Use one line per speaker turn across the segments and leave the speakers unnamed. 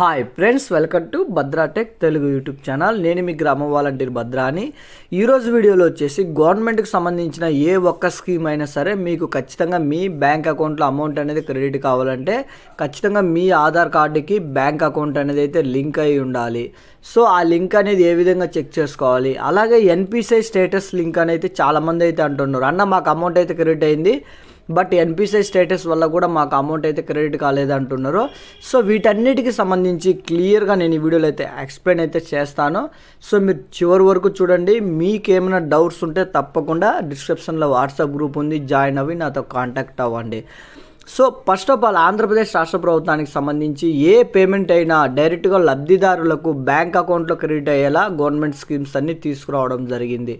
hi friends welcome to tech Telugu YouTube channel నేను మీ గ్రామ వాలంటీర్ భద్రా అని ఈరోజు వీడియోలో వచ్చేసి గవర్నమెంట్కి సంబంధించిన ఏ ఒక్క స్కీమ్ అయినా సరే మీకు ఖచ్చితంగా మీ బ్యాంక్ అకౌంట్లో అమౌంట్ అనేది క్రెడిట్ కావాలంటే ఖచ్చితంగా మీ ఆధార్ కార్డుకి బ్యాంక్ అకౌంట్ అనేది అయితే లింక్ అయి ఉండాలి సో ఆ లింక్ అనేది ఏ విధంగా చెక్ చేసుకోవాలి అలాగే ఎన్పిసిఐ స్టేటస్ లింక్ అనేది చాలామంది అయితే అంటున్నారు అన్న మాకు అమౌంట్ అయితే క్రెడిట్ అయింది బట్ ఎన్పిసిఐ స్టేటస్ వల్ల కూడా మాకు అమౌంట్ అయితే క్రెడిట్ కాలేదు అంటున్నారు సో వీటన్నిటికి సంబంధించి క్లియర్గా నేను ఈ వీడియోలో అయితే ఎక్స్ప్లెయిన్ అయితే చేస్తాను సో మీరు చివరి వరకు చూడండి మీకేమైనా డౌట్స్ ఉంటే తప్పకుండా డిస్క్రిప్షన్లో వాట్సాప్ గ్రూప్ ఉంది జాయిన్ అవ్వి నాతో కాంటాక్ట్ అవ్వండి so first of all Andhra Pradesh రాష్ట్ర ప్రభుత్వానికి సంబంధించి ఏ పేమెంట్ అయినా డైరెక్ట్గా లబ్ధిదారులకు బ్యాంక్ అకౌంట్లో క్రెడిట్ అయ్యేలా గవర్నమెంట్ స్కీమ్స్ అన్నీ తీసుకురావడం జరిగింది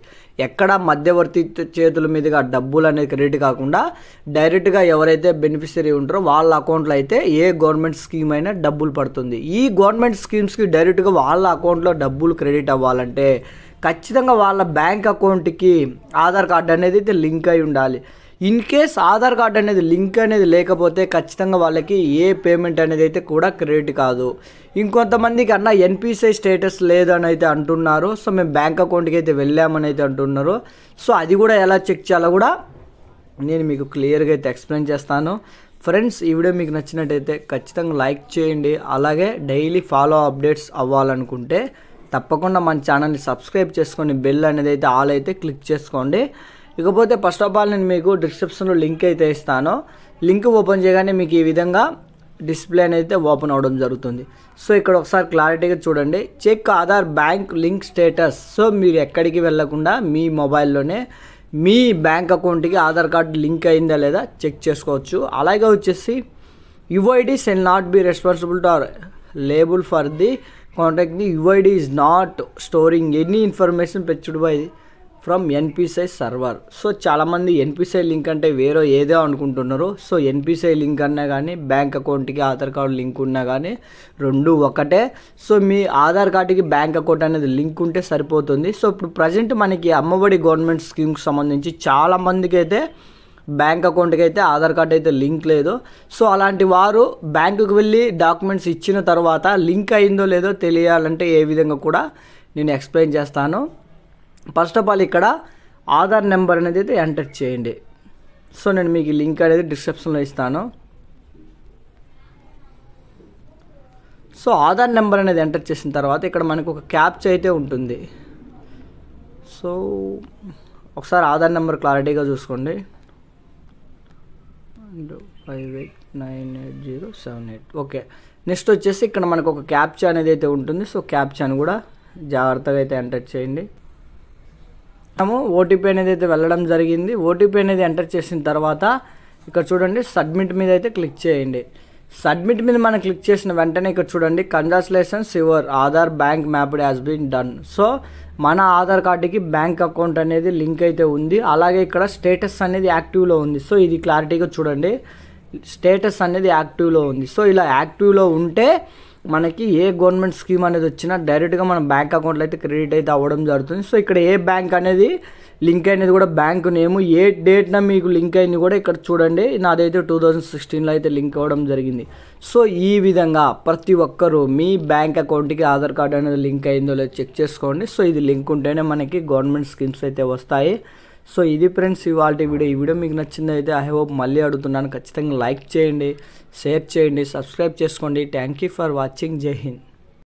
ఎక్కడ మధ్యవర్తి చేతుల మీదుగా డబ్బులు అనేది క్రెడిట్ కాకుండా డైరెక్ట్గా ఎవరైతే బెనిఫిషరీ ఉంటారో వాళ్ళ అకౌంట్లో అయితే ఏ గవర్నమెంట్ స్కీమ్ అయినా డబ్బులు పడుతుంది ఈ గవర్నమెంట్ స్కీమ్స్కి డైరెక్ట్గా వాళ్ళ అకౌంట్లో డబ్బులు క్రెడిట్ అవ్వాలంటే ఖచ్చితంగా వాళ్ళ బ్యాంక్ అకౌంట్కి ఆధార్ కార్డు అనేది అయితే లింక్ అయి ఉండాలి ఇన్ కేస్ ఆధార్ కార్డ్ అనేది లింక్ అనేది లేకపోతే ఖచ్చితంగా వాళ్ళకి ఏ పేమెంట్ అనేది అయితే కూడా క్రెడిట్ కాదు ఇంకొంతమందికి అన్న ఎన్పిసిఐ స్టేటస్ లేదని అయితే అంటున్నారు సో మేము బ్యాంక్ అకౌంట్కి అయితే వెళ్ళామని అయితే అంటున్నారు ఉన్నారో సో అది కూడా ఎలా చెక్ చేయాలో కూడా నేను మీకు క్లియర్గా అయితే ఎక్స్ప్లెయిన్ చేస్తాను ఫ్రెండ్స్ ఈ వీడియో మీకు నచ్చినట్టయితే ఖచ్చితంగా లైక్ చేయండి అలాగే డైలీ ఫాలో అప్డేట్స్ అవ్వాలనుకుంటే తప్పకుండా మన ఛానల్ని సబ్స్క్రైబ్ చేసుకొని బెల్ అనేది అయితే ఆల్ అయితే క్లిక్ చేసుకోండి ఇకపోతే ఫస్ట్ ఆఫ్ ఆల్ నేను మీకు డిస్క్రిప్షన్లో లింక్ అయితే ఇస్తాను లింక్ ఓపెన్ చేయగానే మీకు ఈ విధంగా డిస్ప్లే అనేది ఓపెన్ అవడం జరుగుతుంది సో ఇక్కడ ఒకసారి క్లారిటీగా చూడండి check Aadhaar bank link status so మీరు ఎక్కడికి వెళ్ళకుండా మీ మొబైల్లోనే మీ బ్యాంక్ అకౌంట్కి ఆధార్ కార్డు లింక్ అయిందా లేదా చెక్ చేసుకోవచ్చు అలాగే వచ్చేసి UID shall not be responsible to or liable for the contact the UID is not storing any information fetched by from NPCI server so చాలామంది ఎన్పిసిఐ లింక్ అంటే వేరే ఏదో అనుకుంటున్నారు సో ఎన్పిసిఐ లింక్ అన్నా కానీ బ్యాంక్ అకౌంట్కి ఆధార్ కార్డు లింక్ ఉన్నా కానీ రెండు ఒకటే సో మీ ఆధార్ కార్డుకి బ్యాంక్ అకౌంట్ అనేది లింక్ ఉంటే సరిపోతుంది సో ఇప్పుడు ప్రజెంట్ మనకి అమ్మఒడి గవర్నమెంట్ స్కీమ్కి సంబంధించి చాలామందికి అయితే బ్యాంక్ అకౌంట్కి అయితే ఆధార్ కార్డ్ అయితే లింక్ లేదు సో అలాంటి వారు బ్యాంకుకి వెళ్ళి డాక్యుమెంట్స్ ఇచ్చిన తర్వాత లింక్ అయిందో లేదో తెలియాలంటే ఏ విధంగా కూడా నేను ఎక్స్ప్లెయిన్ చేస్తాను ఫస్ట్ ఆఫ్ ఆల్ ఇక్కడ ఆధార్ నెంబర్ అనేది అయితే ఎంటర్ చేయండి సో నేను మీకు లింక్ అనేది డిస్క్రిప్షన్లో ఇస్తాను సో ఆధార్ నెంబర్ అనేది ఎంటర్ చేసిన తర్వాత ఇక్కడ మనకు ఒక క్యాప్చ అయితే ఉంటుంది సో ఒకసారి ఆధార్ నెంబర్ క్లారిటీగా చూసుకోండి five eight nine eight zero seven eight okay next వచ్చేసి ఇక్కడ మనకు ఒక క్యాప్చా అనేది అయితే ఉంటుంది సో అని కూడా జాగ్రత్తగా అయితే ఎంటర్ చేయండి మనము ఓటీపీ అనేది అయితే వెళ్ళడం జరిగింది ఓటీపీ అనేది ఎంటర్ చేసిన తర్వాత ఇక్కడ చూడండి సబ్మిట్ మీద అయితే క్లిక్ చేయండి సబ్మిట్ మీద మనం క్లిక్ చేసిన వెంటనే ఇక్కడ చూడండి congratulations your Aadhaar bank mapped has been done so మన ఆధార్ కార్డుకి బ్యాంక్ అకౌంట్ అనేది లింక్ అయితే ఉంది అలాగే ఇక్కడ స్టేటస్ అనేది యాక్టివ్లో ఉంది సో ఇది క్లారిటీగా చూడండి స్టేటస్ అనేది యాక్టివ్లో ఉంది సో ఇలా యాక్టివ్లో ఉంటే మనకి ఏ గవర్నమెంట్ స్కీమ్ అనేది వచ్చినా డైరెక్ట్గా మన బ్యాంక్ అకౌంట్లో అయితే క్రెడిట్ అయితే అవ్వడం జరుగుతుంది సో ఇక్కడ ఏ బ్యాంక్ అనేది లింక్ అయినది కూడా బ్యాంక్ నేమ్ ఏ డేట్న మీకు లింక్ అయింది కూడా ఇక్కడ చూడండి నాదైతే టూ థౌజండ్ సిక్స్టీన్లో అయితే లింక్ అవ్వడం జరిగింది సో ఈ విధంగా ప్రతి ఒక్కరూ మీ బ్యాంక్ అకౌంట్కి ఆధార్ కార్డు అనేది లింక్ అయిందో లేదో చెక్ చేసుకోండి సో ఇది లింక్ ఉంటేనే మనకి గవర్నమెంట్ స్కీమ్స్ అయితే వస్తాయి సో ఇది ఫ్రెండ్స్ ఇవాళ వీడియో ఈ వీడియో మీకు నచ్చింది అయితే ఐ హోప్ మళ్ళీ అడుగుతున్నాను ఖచ్చితంగా లైక్ చేయండి షేర్ చేయండి సబ్స్క్రైబ్ చేసుకోండి థ్యాంక్ యూ ఫర్ వాచింగ్ జై హింద్